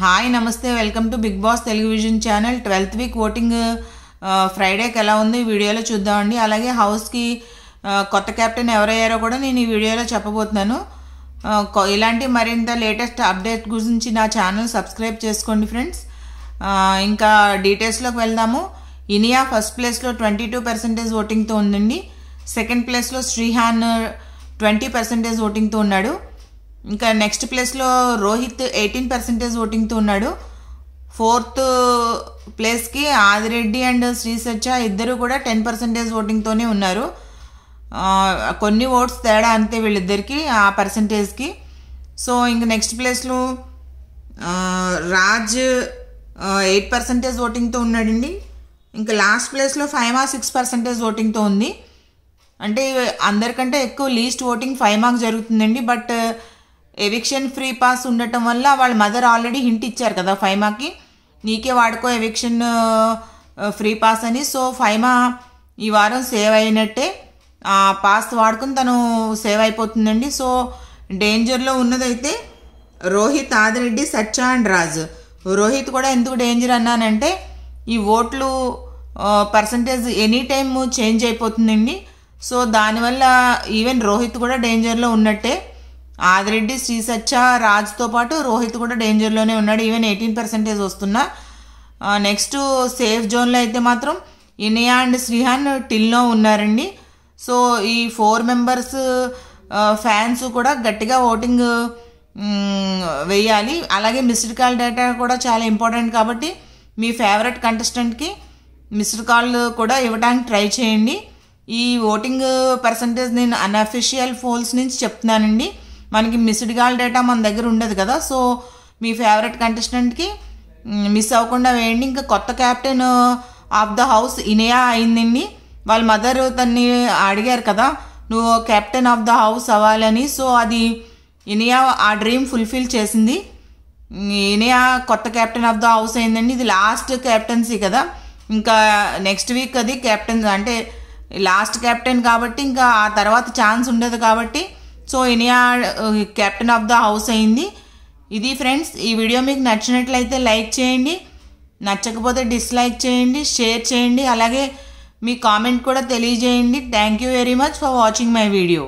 hi నమస్తే welcome to Bigg Boss Telugu Vision channel twelfth week voting ఫ్రైడేకి ఎలా ఉంది వీడియోలో చూద్దామండి అలాగే హౌస్కి కొత్త కెప్టెన్ ఎవరయ్యారో కూడా నేను ఈ వీడియోలో చెప్పబోతున్నాను ఇలాంటి మరింత లేటెస్ట్ అప్డేట్ గురించి నా ఛానల్ సబ్స్క్రైబ్ చేసుకోండి ఫ్రెండ్స్ ఇంకా డీటెయిల్స్లోకి వెళ్దాము ఇనియా ఫస్ట్ ప్లేస్లో ట్వంటీ టూ పర్సెంటేజ్ ఓటింగ్తో ఉందండి సెకండ్ ప్లేస్లో శ్రీహాన్ ట్వంటీ పర్సెంటేజ్ ఓటింగ్తో ఉన్నాడు ఇంకా నెక్స్ట్ ప్లేస్లో రోహిత్ ఎయిటీన్ పర్సెంటేజ్ ఓటింగ్తో ఉన్నాడు ఫోర్త్ ప్లేస్కి ఆదిరెడ్డి అండ్ శ్రీ సత్య ఇద్దరు కూడా టెన్ పర్సెంటేజ్ ఓటింగ్తోనే ఉన్నారు కొన్ని ఓట్స్ తేడా అంతే వీళ్ళిద్దరికి ఆ పర్సంటేజ్కి సో ఇంక నెక్స్ట్ ప్లేస్లో రాజ్ ఎయిట్ పర్సెంటేజ్ ఓటింగ్తో ఉన్నాడండి ఇంకా లాస్ట్ ప్లేస్లో ఫైవ్ మార్క్స్ సిక్స్ పర్సెంటేజ్ ఓటింగ్తో ఉంది అంటే అందరికంటే ఎక్కువ లీస్ట్ ఓటింగ్ ఫైవ్ మార్క్స్ జరుగుతుందండి బట్ ఎవిక్షన్ ఫ్రీ పాస్ ఉండటం వల్ల వాళ్ళ మదర్ ఆల్రెడీ హింట్ ఇచ్చారు కదా ఫైమాకి నీకే వాడుకో ఎవిక్షన్ ఫ్రీ పాస్ అని సో ఫైమా ఈ వారం సేవ్ అయినట్టే ఆ పాస్ వాడుకుని తను సేవ్ అయిపోతుందండి సో డేంజర్లో ఉన్నదైతే రోహిత్ ఆదిరెడ్డి సత్య అండ్ రాజు రోహిత్ కూడా ఎందుకు డేంజర్ అన్నానంటే ఈ ఓట్లు పర్సంటేజ్ ఎనీ టైమ్ చేంజ్ అయిపోతుందండి సో దానివల్ల ఈవెన్ రోహిత్ కూడా డేంజర్లో ఉన్నట్టే ఆదిరెడ్డి శ్రీ సత్య రాజ్తో పాటు రోహిత్ కూడా డేంజర్లోనే ఉన్నాడు ఈవెన్ ఎయిటీన్ పర్సెంటేజ్ వస్తున్నా నెక్స్ట్ సేఫ్ జోన్లో అయితే మాత్రం ఇనియా అండ్ శ్రీహాన్ టిల్లో ఉన్నారండి సో ఈ ఫోర్ మెంబర్స్ ఫ్యాన్స్ కూడా గట్టిగా ఓటింగ్ వేయాలి అలాగే మిస్డ్ కాల్ డేటా కూడా చాలా ఇంపార్టెంట్ కాబట్టి మీ ఫేవరెట్ కంటెస్టెంట్కి మిస్డ్ కాల్ కూడా ఇవ్వడానికి ట్రై చేయండి ఈ ఓటింగ్ పర్సంటేజ్ నేను అన్అఫిషియల్ ఫోల్స్ నుంచి చెప్తున్నానండి మనకి మిస్డ్ కాల్ డేటా మన దగ్గర ఉండదు కదా సో మీ ఫేవరెట్ కంటెస్టెంట్కి మిస్ అవ్వకుండా వేయండి ఇంకా కొత్త captain of the house Inaya అయిందండి వాళ్ళ మదర్ తన్ని అడిగారు కదా నువ్వు కెప్టెన్ ఆఫ్ ద హౌస్ అవ్వాలని సో అది ఇనియా ఆ డ్రీమ్ ఫుల్ఫిల్ చేసింది ఇనియా కొత్త కెప్టెన్ ఆఫ్ ద హౌస్ అయిందండి ఇది లాస్ట్ కెప్టెన్సీ కదా ఇంకా నెక్స్ట్ వీక్ అది క్యాప్టెన్ అంటే లాస్ట్ కెప్టెన్ కాబట్టి ఇంకా ఆ తర్వాత ఛాన్స్ ఉండదు కాబట్టి so Inaya captain of the house అయింది ఇది ఫ్రెండ్స్ ఈ వీడియో మీకు నచ్చినట్లయితే లైక్ చేయండి నచ్చకపోతే డిస్లైక్ చేయండి షేర్ చేయండి అలాగే మీ కామెంట్ కూడా తెలియజేయండి thank you very much for watching my video